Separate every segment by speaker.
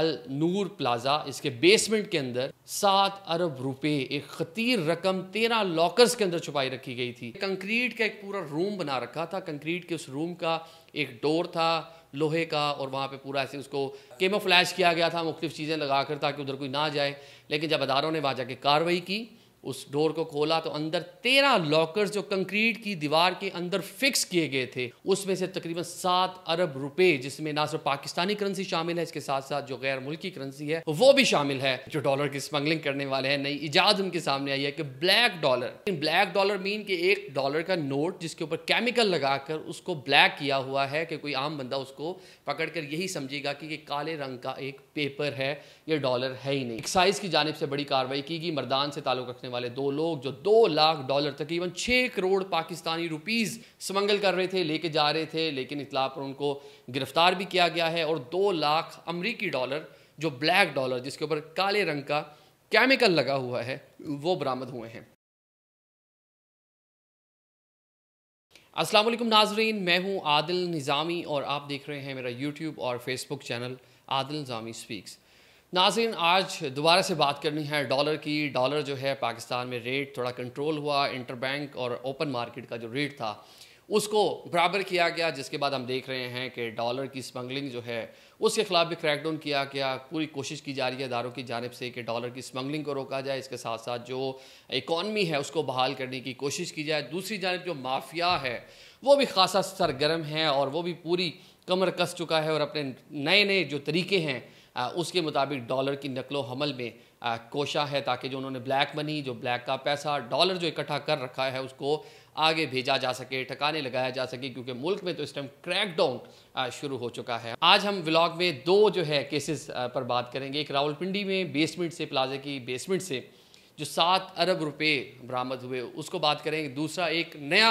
Speaker 1: अल नूर plaza इसके basement के अंदर सात अरब रुपए एक खतीर रकम तेरह लॉकर्स के अंदर छुपाई रखी गई थी कंक्रीट का एक पूरा रूम बना रखा था कंक्रीट के उस रूम का एक डोर था लोहे का और वहाँ पे पूरा ऐसे उसको केमो फ्लैश किया गया था मुख्तु चीज़ें लगा कर ताकि उधर कोई ना जाए लेकिन जब अदारों ने वहाँ जाके कार्रवाई की उस डोर को खोला तो अंदर तेरह लॉकर्स जो कंक्रीट की दीवार के अंदर फिक्स किए गए थे उसमें से तकरीबन सात अरब रुपए जिसमें ना सिर्फ पाकिस्तानी करेंसी शामिल है इसके साथ साथ जो गैर मुल्की करेंसी है वो भी शामिल है जो डॉलर की स्मगलिंग करने वाले हैं नई इजाद उनके सामने आई है कि black dollar black dollar mean के एक डॉलर का नोट जिसके ऊपर केमिकल लगाकर उसको ब्लैक किया हुआ है कि कोई आम बंदा उसको पकड़ कर यही समझेगा कि काले रंग का एक पेपर है यह डॉलर है ही नहीं एक्साइज की जानब से बड़ी कार्रवाई की गई मरदान से ताल्लुक रखने करने वाले दो लोग जो दो लाख डॉलर तकरीबन छः करोड़ पाकिस्तानी रुपीस समंगल कर रहे थे लेके जा रहे थे लेकिन इतला पर उनको गिरफ्तार भी किया गया है और दो लाख अमरीकी डॉलर जो ब्लैक डॉलर जिसके ऊपर काले रंग का केमिकल लगा हुआ है वो बरामद हुए हैं असलम नाजरीन मैं हूँ आदिल निज़ामी और आप देख रहे हैं मेरा यूट्यूब और Facebook channel Adil Nizami speaks नाजिन आज दोबारा से बात करनी है डॉलर की डॉलर जो है पाकिस्तान में रेट थोड़ा कंट्रोल हुआ इंटरबैंक और ओपन मार्केट का जो रेट था उसको बराबर किया गया जिसके बाद हम देख रहे हैं कि डॉलर की स्मगलिंग जो है उसके खिलाफ भी क्रैकडाउन किया गया पूरी कोशिश की जा रही है इदारों की जानब से कि डॉलर की स्मगलिंग को रोका जाए इसके साथ साथ जो इकॉनमी है उसको बहाल करने की कोशिश की जाए दूसरी जानब जो माफिया है वो भी खासा सरगर्म है और वो भी पूरी कमर कस चुका है और अपने नए नए जो तरीके हैं उसके मुताबिक डॉलर की नकलो हमल में कोशा है ताकि जो उन्होंने ब्लैक मनी जो ब्लैक का पैसा डॉलर जो इकट्ठा कर रखा है उसको आगे भेजा जा सके ठिकाने लगाया जा सके क्योंकि मुल्क में तो इस टाइम क्रैकडाउन शुरू हो चुका है आज हम व्लॉग में दो जो है केसेस पर बात करेंगे एक रावलपिंडी में बेसमेंट से प्लाजे की बेसमेंट से जो सात अरब रुपए बरामद हुए उसको बात करेंगे दूसरा एक नया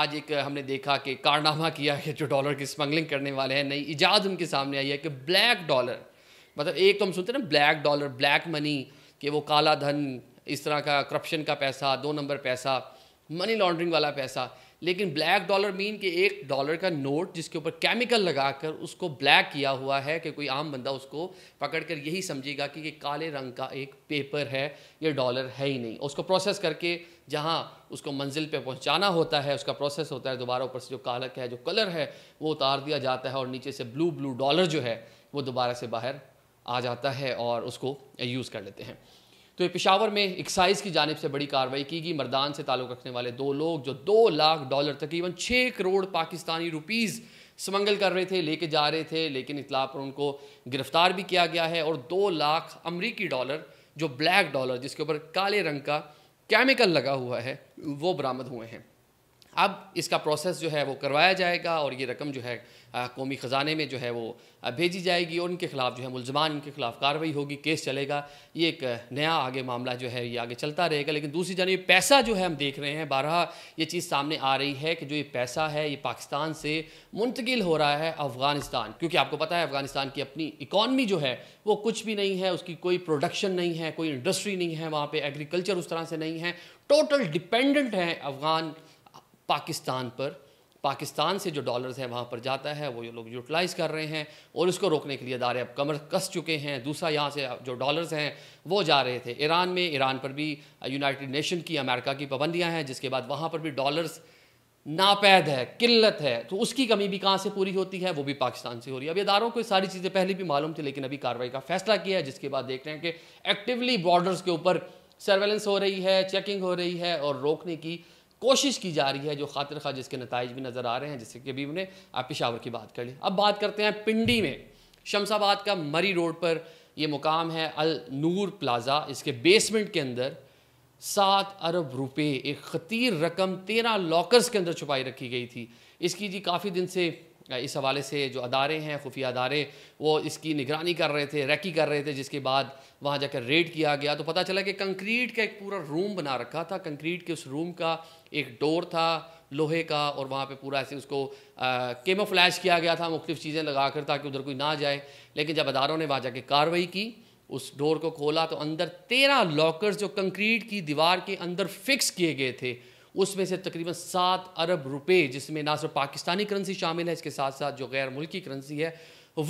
Speaker 1: आज एक हमने देखा कि कारनामा किया है जो डॉलर की स्मगलिंग करने वाले हैं नई ईजाद उनके सामने आई है कि ब्लैक डॉलर मतलब एक तो हम सुनते हैं ना ब्लैक डॉलर ब्लैक मनी कि वो काला धन इस तरह का करप्शन का पैसा दो नंबर पैसा मनी लॉन्ड्रिंग वाला पैसा लेकिन ब्लैक डॉलर मीन कि एक डॉलर का नोट जिसके ऊपर केमिकल लगाकर उसको ब्लैक किया हुआ है कि कोई आम बंदा उसको पकड़ कर यही समझेगा कि ये काले रंग का एक पेपर है ये डॉलर है ही नहीं उसको प्रोसेस करके जहाँ उसको मंजिल पे पहुँचाना होता है उसका प्रोसेस होता है दोबारा ऊपर से जो कालक है जो कलर है वो उतार दिया जाता है और नीचे से ब्लू ब्लू डॉलर जो है वो दोबारा से बाहर आ जाता है और उसको यूज़ कर लेते हैं तो पिशावर में एक्साइज की जानब से बड़ी कार्रवाई की गई मरदान से ताल्लुक़ रखने वाले दो लोग जो दो लाख डॉलर तकरीबन छः करोड़ पाकिस्तानी रुपीज़ स्मंगल कर रहे थे लेके जा रहे थे लेकिन इतला पर उनको गिरफ्तार भी किया गया है और दो लाख अमरीकी डॉलर जो ब्लैक डॉलर जिसके ऊपर काले रंग का केमिकल लगा हुआ है वो बरामद हुए हैं अब इसका प्रोसेस जो है वो करवाया जाएगा और ये रकम जो है कौमी ख़जाने में जो है वो भेजी जाएगी और उनके खिलाफ जो है मुलजमान उनके खिलाफ कार्रवाई होगी केस चलेगा ये एक नया आगे मामला जो है ये आगे चलता रहेगा लेकिन दूसरी जानब पैसा जो है हम देख रहे हैं बारह ये चीज़ सामने आ रही है कि जो ये पैसा है ये पाकिस्तान से मुंतकिल हो रहा है अफ़गानिस्तान क्योंकि आपको पता है अफ़गानिस्तान की अपनी इकॉनमी जो है वो कुछ भी नहीं है उसकी कोई प्रोडक्शन नहीं है कोई इंडस्ट्री नहीं है वहाँ पर एग्रीकल्चर उस तरह से नहीं है टोटल डिपेंडेंट हैं अफ़गान पाकिस्तान पर पाकिस्तान से जो डॉलर्स हैं वहाँ पर जाता है वो ये लोग यूटिलाइज़ कर रहे हैं और इसको रोकने के लिए अदारे अब कमर कस चुके हैं दूसरा यहाँ से जो डॉलर्स हैं वो जा रहे थे ईरान में ईरान पर भी यूनाइटेड नेशन की अमेरिका की पाबंदियाँ हैं जिसके बाद वहाँ पर भी डॉलर्स नापैद है किल्लत है तो उसकी कमी भी कहाँ से पूरी होती है वो भी पाकिस्तान से हो रही है अभी इदारों को सारी चीज़ें पहले भी मालूम थी लेकिन अभी कार्रवाई का फैसला किया है जिसके बाद देख रहे हैं कि एक्टिवली बॉर्डर्स के ऊपर सर्वेलेंस हो रही है चेकिंग हो रही है और रोकने की कोशिश की जा रही है जो खातिर खा जिसके नतज भी नज़र आ रहे हैं जैसे कि अभी उन्हें आप पिशावर की बात कर ली अब बात करते हैं पिंडी में शमशाबाद का मरी रोड पर यह मुकाम है अल नूर प्लाज़ा इसके बेसमेंट के अंदर सात अरब रुपये एक खतीर रकम तेरह लॉकर्स के अंदर छुपाई रखी गई थी इसकी जी काफ़ी दिन से इस हवाले से जो अदारे हैं खुफिया अदारे वो इसकी निगरानी कर रहे थे रैकी कर रहे थे जिसके बाद वहाँ जाकर रेड किया गया तो पता चला कि कंक्रीट का एक पूरा रूम बना रखा था कंक्रीट के उस रूम का एक डोर था लोहे का और वहाँ पे पूरा ऐसे उसको केमो फ्लैश किया गया था मुख्तफ चीज़ें लगा कर ताकि उधर कोई ना जाए लेकिन जब अदारों ने वहाँ जाके कार्रवाई की उस डोर को खोला तो अंदर तेरह लॉकर्स जो कंक्रीट की दीवार के अंदर फिक्स किए गए थे उसमें से तकरीबन सात अरब रुपए जिसमें ना सिर्फ पाकिस्तानी करेंसी शामिल है इसके साथ साथ जो गैर मुल्की करेंसी है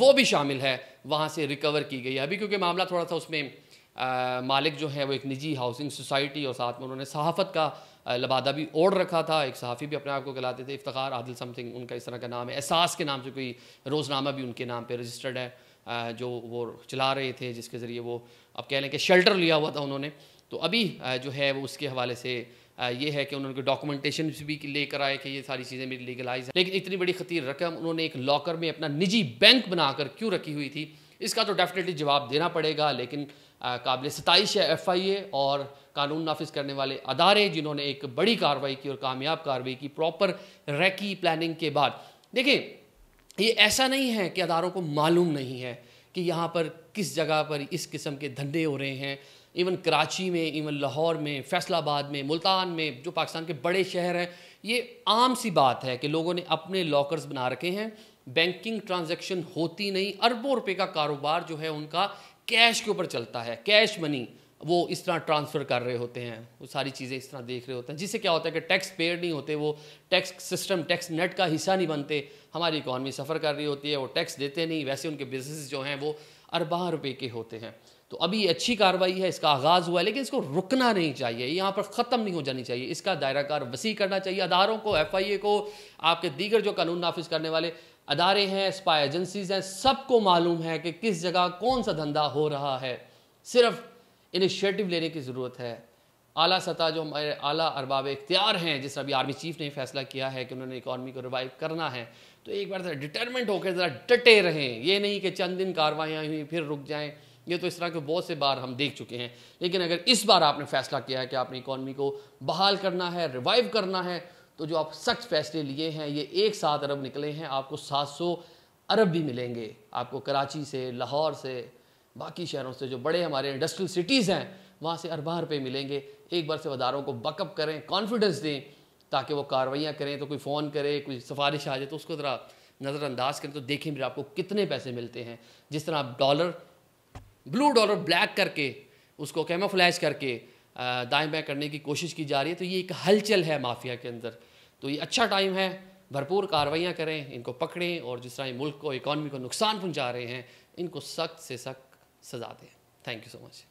Speaker 1: वो भी शामिल है वहाँ से रिकवर की गई है अभी क्योंकि मामला थोड़ा सा उसमें आ, मालिक जो है वो एक निजी हाउसिंग सोसाइटी और साथ में उन्होंने सहाफ़त का लबादा भी ओढ़ रखा था एक सहाफ़ी भी अपने आप को कहलाते थे इफ्तार आदिल समथिंग उनका इस तरह का नाम है एहसास के नाम से कोई रोज़नामा भी उनके नाम पर रजिस्टर्ड है जो वो चला रहे थे जिसके ज़रिए वो अब कह लें कि शेल्टर लिया हुआ था उन्होंने तो अभी जो है वो उसके हवाले से ये है कि उन्होंने डॉक्यूमेंटेशन भी लेकर आए कि ये सारी चीज़ें मेरी लीगलाइज है लेकिन इतनी बड़ी खतीर रकम उन्होंने एक लॉकर में अपना निजी बैंक बनाकर क्यों रखी हुई थी इसका तो डेफिनेटली जवाब देना पड़ेगा लेकिन काबिल सतश है एफ आई ए और कानून नाफिज करने वाले अदारे जिन्होंने एक बड़ी कार्रवाई की और कामयाब कार्रवाई की प्रॉपर रैकी प्लानिंग के बाद देखिए ये ऐसा नहीं है कि अदारों को मालूम नहीं है कि यहाँ पर किस जगह पर इस किस्म के धंधे हो रहे हैं इवन कराची में इवन लाहौर में फैसलाबाद में मुल्तान में जो पाकिस्तान के बड़े शहर हैं ये आम सी बात है कि लोगों ने अपने लॉकर्स बना रखे हैं बैंकिंग ट्रांजेक्शन होती नहीं अरबों रुपये का कारोबार जो है उनका कैश के ऊपर चलता है कैश मनी वो इस तरह ट्रांसफ़र कर रहे होते हैं वो सारी चीज़ें इस तरह देख रहे होते हैं जिससे क्या होता है कि टैक्स पेयर नहीं होते वो टैक्स सिस्टम टैक्स नेट का हिस्सा नहीं बनते हमारी इकॉनमी सफ़र कर रही होती है वो टैक्स देते नहीं वैसे उनके बिजनेस जो हैं वो अरबा रुपए के होते हैं तो अभी अच्छी कार्रवाई है इसका आगाज़ हुआ है लेकिन इसको रुकना नहीं चाहिए यहाँ पर ख़त्म नहीं हो जानी चाहिए इसका दायराकार वसी करना चाहिए अदारों को एफ आई ए को आपके दीगर जो कानून नाफिज करने वाले अदारे हैं स्पाई एजेंसीज हैं सबको मालूम है कि किस जगह कौन सा धंधा हो रहा है सिर्फ इनिशिएटिव लेने की ज़रूरत है आला सतह जो हमारे आला अरबाब इख्तियार हैं जिस अभी आर्मी चीफ ने फैसला किया है कि उन्होंने इकॉनमी को रिवाइव करना है तो एक बार ज़रा डिटर्मेंट होकर ज़रा डटे रहें ये नहीं कि चंद दिन कार्रवाइयाँ हुई फिर रुक जाएँ ये तो इस तरह के बहुत से बार हम देख चुके हैं लेकिन अगर इस बार आपने फैसला किया है कि आपने इकॉनमी को बहाल करना है रिवाइव करना है तो जो आप सख्त फैसले लिए हैं ये एक सात अरब निकले हैं आपको सात सौ अरब भी मिलेंगे आपको कराची से लाहौर से बाकी शहरों से जो बड़े हमारे इंडस्ट्रियल सिटीज़ हैं वहाँ से अरबा रुपये मिलेंगे एक बार से वदारों को बकअप करें कॉन्फिडेंस दें ताकि वो कार्रवाइयाँ करें तो कोई फ़ोन करे कोई सिफारिश आ जाए तो उसको ज़रा नज़रअंदाज करें तो देखें फिर आपको कितने पैसे मिलते हैं जिस तरह आप डॉलर ब्लू डॉलर ब्लैक करके उसको कैमोफ्लैश करके दाएं बाएं करने की कोशिश की जा रही है तो ये एक हलचल है माफिया के अंदर तो ये अच्छा टाइम है भरपूर कार्रवाइयाँ करें इनको पकड़ें और जिस तरह मुल्क को इकॉनमी को नुकसान पहुँचा रहे हैं इनको सख्त से सख्त सजा दें थैंक यू सो मच